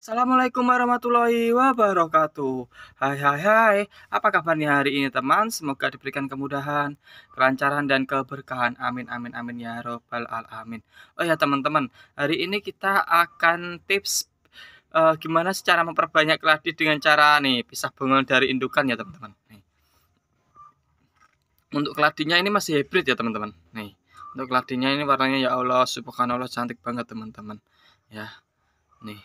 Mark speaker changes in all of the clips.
Speaker 1: Assalamualaikum warahmatullahi wabarakatuh Hai hai hai Apa kabarnya hari ini teman Semoga diberikan kemudahan Kelancaran dan keberkahan Amin amin amin ya robbal alamin Oh ya teman-teman Hari ini kita akan tips uh, Gimana secara memperbanyak keladi Dengan cara nih pisah bunga dari indukan ya teman-teman Untuk keladinya ini masih hybrid ya teman-teman Nih Untuk keladinya ini warnanya ya Allah Subhanallah cantik banget teman-teman Ya Nih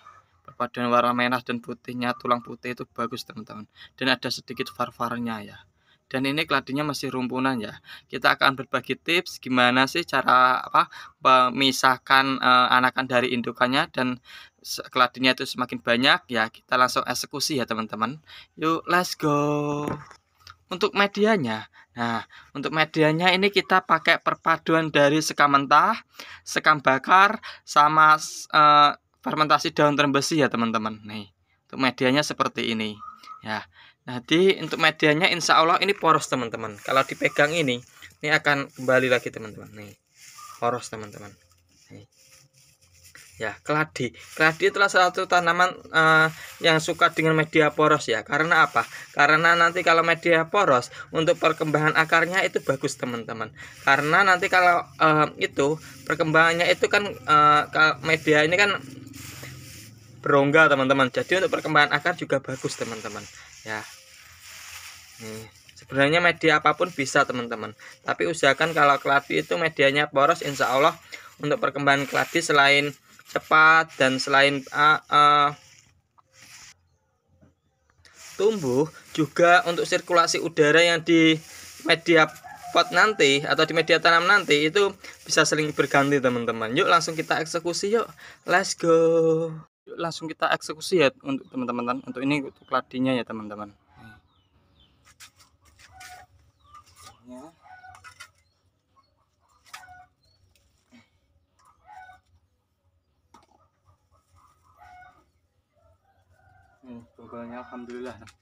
Speaker 1: perpaduan warna merah dan putihnya tulang putih itu bagus teman-teman dan ada sedikit farfarnya ya dan ini keladinya masih rumpunan ya kita akan berbagi tips gimana sih cara apa memisahkan uh, anakan dari indukannya dan keladinya itu semakin banyak ya kita langsung eksekusi ya teman-teman yuk let's go untuk medianya Nah, untuk medianya ini kita pakai perpaduan dari sekam mentah, sekam bakar, sama uh, fermentasi daun terbesi ya teman-teman nih untuk medianya seperti ini ya nanti untuk medianya insya Allah ini poros teman-teman kalau dipegang ini ini akan kembali lagi teman-teman nih poros teman-teman ya keladi keladi salah satu tanaman uh, yang suka dengan media poros ya karena apa karena nanti kalau media poros untuk perkembangan akarnya itu bagus teman-teman karena nanti kalau uh, itu perkembangannya itu kan uh, media ini kan berongga teman-teman jadi untuk perkembangan akar juga bagus teman-teman ya nih sebenarnya media apapun bisa teman-teman tapi usahakan kalau keladi itu medianya poros insya Allah untuk perkembangan keladi selain cepat dan selain uh, uh, tumbuh juga untuk sirkulasi udara yang di media pot nanti atau di media tanam nanti itu bisa sering berganti teman-teman yuk langsung kita eksekusi yuk let's go langsung kita eksekusi ya untuk teman-teman untuk ini untuk ladinya ya teman-teman nih bunganya alhamdulillah nih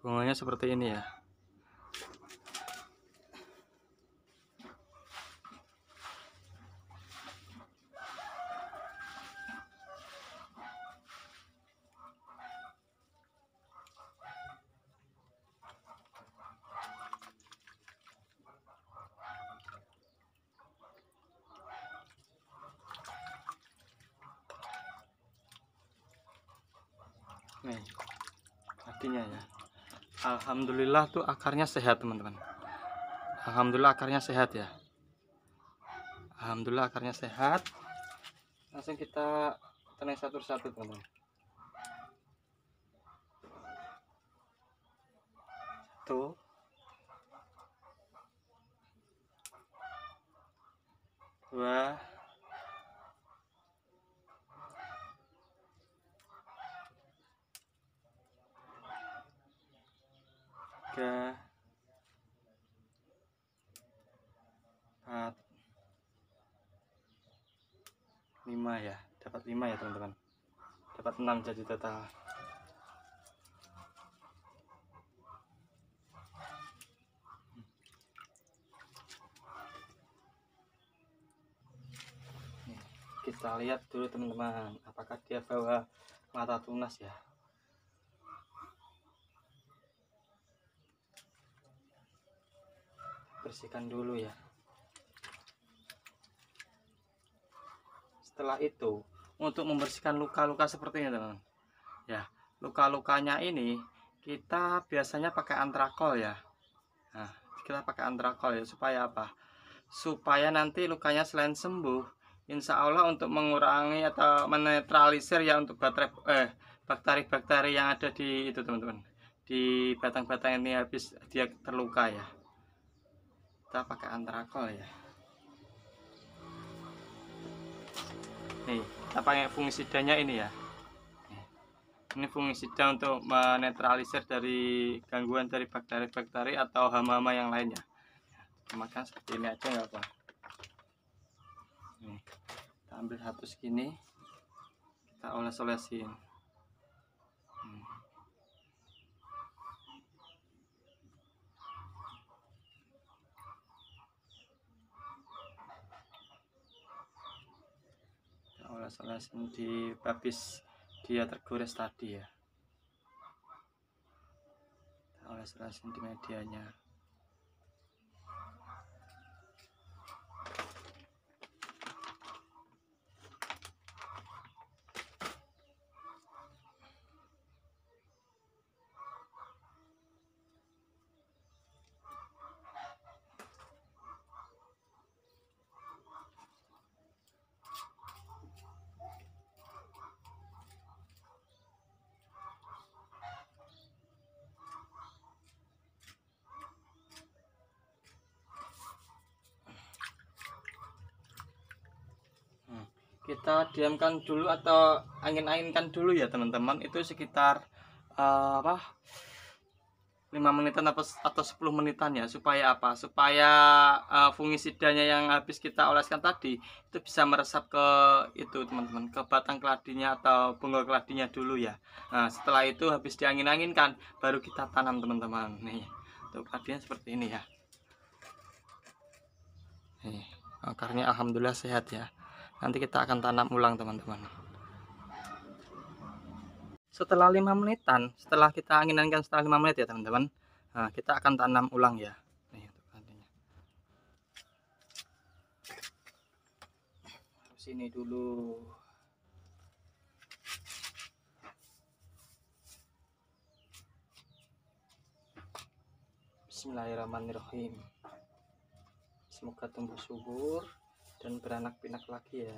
Speaker 1: bunganya seperti ini ya nih hatinya ya Alhamdulillah tuh akarnya sehat teman-teman Alhamdulillah akarnya sehat ya Alhamdulillah akarnya sehat langsung kita tenai satu satu teman-teman satu dua tiga empat lima ya dapat lima ya teman-teman dapat enam jadi total kita lihat dulu teman-teman apakah dia bawa mata tunas ya bersihkan dulu ya setelah itu untuk membersihkan luka-luka seperti ini teman ya luka-lukanya ini kita biasanya pakai antrakol ya nah, kita pakai antrakol ya supaya apa supaya nanti lukanya selain sembuh Insya Allah untuk mengurangi atau menetralisir ya untuk baterai eh bakteri-bakteri yang ada di itu teman-teman di batang-batang ini habis dia terluka ya kita pakai antrakol ya nih kita pakai fungisidanya ini ya ini fungisida untuk menetralisir dari gangguan dari bakteri-bakteri atau hama-hama yang lainnya makan seperti ini aja nggak apa nih, kita ambil satu segini kita oles-olesin soalnya sing di babis dia tergores tadi ya oleh sing di medianya kita diamkan dulu atau angin-anginkan dulu ya teman-teman itu sekitar uh, apa 5 menitan atau, atau 10 menitan ya supaya apa supaya uh, eh, fungisidanya yang habis kita oleskan tadi itu bisa meresap ke itu teman-teman ke batang keladinya atau bunga keladinya dulu ya nah setelah itu habis diangin-anginkan baru kita tanam teman-teman nih untuk keladinya seperti ini ya nih akarnya alhamdulillah sehat ya nanti kita akan tanam ulang teman-teman setelah 5 menitan setelah kita anginankan setelah 5 menit ya teman-teman nah, kita akan tanam ulang ya nih untuk sini dulu Bismillahirrahmanirrahim semoga tumbuh subur dan beranak pinak lagi ya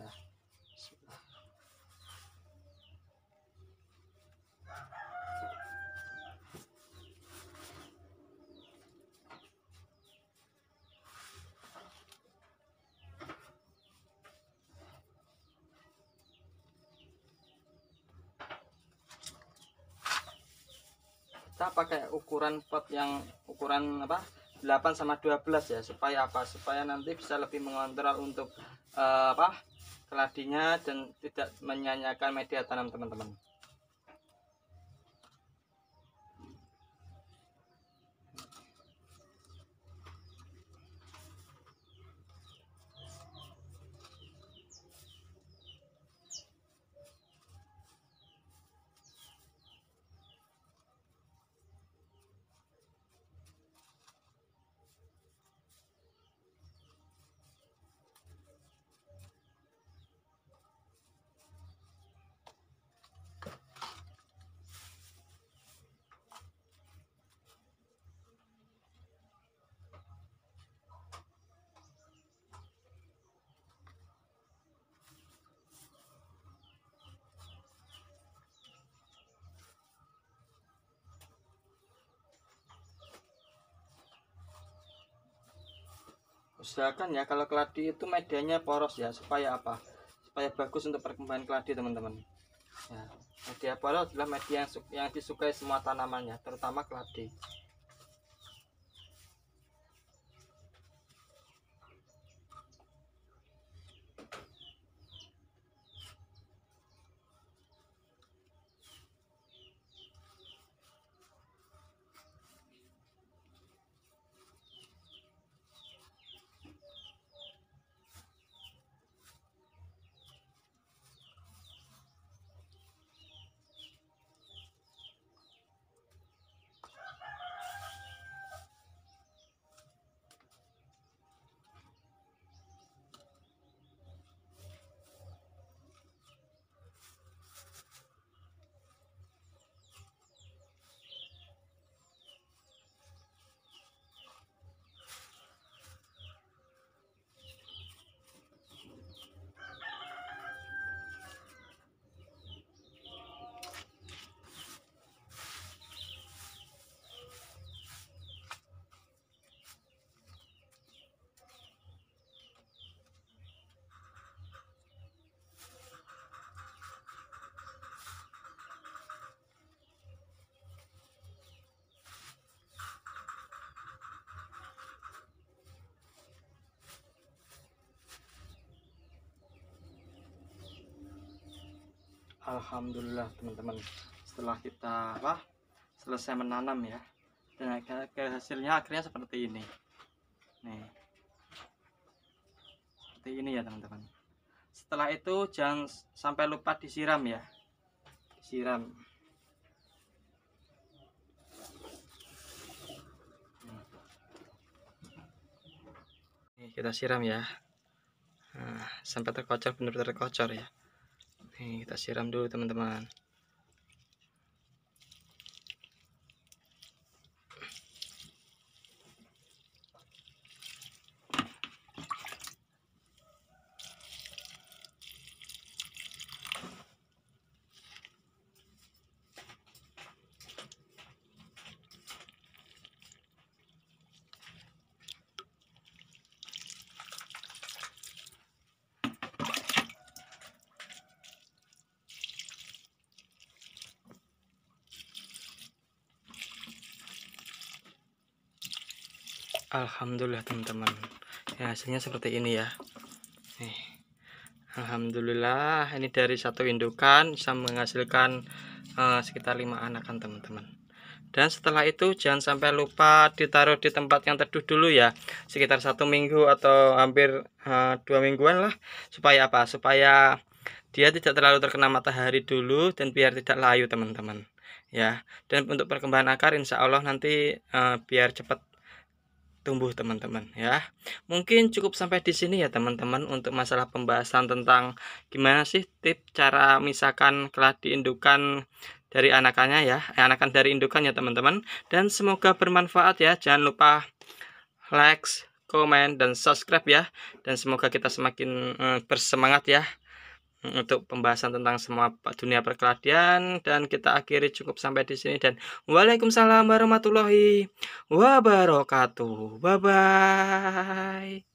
Speaker 1: kita pakai ukuran pot yang ukuran apa 8 sama 12 ya supaya apa supaya nanti bisa lebih mengontrol untuk uh, apa keladinya dan tidak menyanyikan media tanam teman-teman usahakan ya kalau keladi itu medianya poros ya supaya apa supaya bagus untuk perkembangan keladi teman-teman ya, media poros adalah media yang, yang disukai semua tanamannya terutama keladi Alhamdulillah teman-teman setelah kita apa selesai menanam ya dan hasilnya akhirnya seperti ini nih seperti ini ya teman-teman setelah itu jangan sampai lupa disiram ya disiram kita siram ya nah, sampai terkocor benar-benar terkocor ya kita siram dulu teman-teman. Alhamdulillah teman-teman ya, hasilnya seperti ini ya nih Alhamdulillah ini dari satu indukan bisa menghasilkan uh, sekitar lima anakan teman-teman dan setelah itu jangan sampai lupa ditaruh di tempat yang teduh dulu ya sekitar satu minggu atau hampir uh, dua mingguan lah supaya apa supaya dia tidak terlalu terkena matahari dulu dan biar tidak layu teman-teman ya dan untuk perkembangan akar insya Allah nanti uh, biar cepat tumbuh teman-teman ya. Mungkin cukup sampai di sini ya teman-teman untuk masalah pembahasan tentang gimana sih tip cara misalkan keladi indukan dari anakannya ya, eh, anakan dari indukannya teman-teman dan semoga bermanfaat ya. Jangan lupa like, komen dan subscribe ya dan semoga kita semakin mm, bersemangat ya untuk pembahasan tentang semua dunia perkeladian dan kita akhiri cukup sampai di sini dan Waalaikumsalam warahmatullahi wabarakatuh. Bye bye.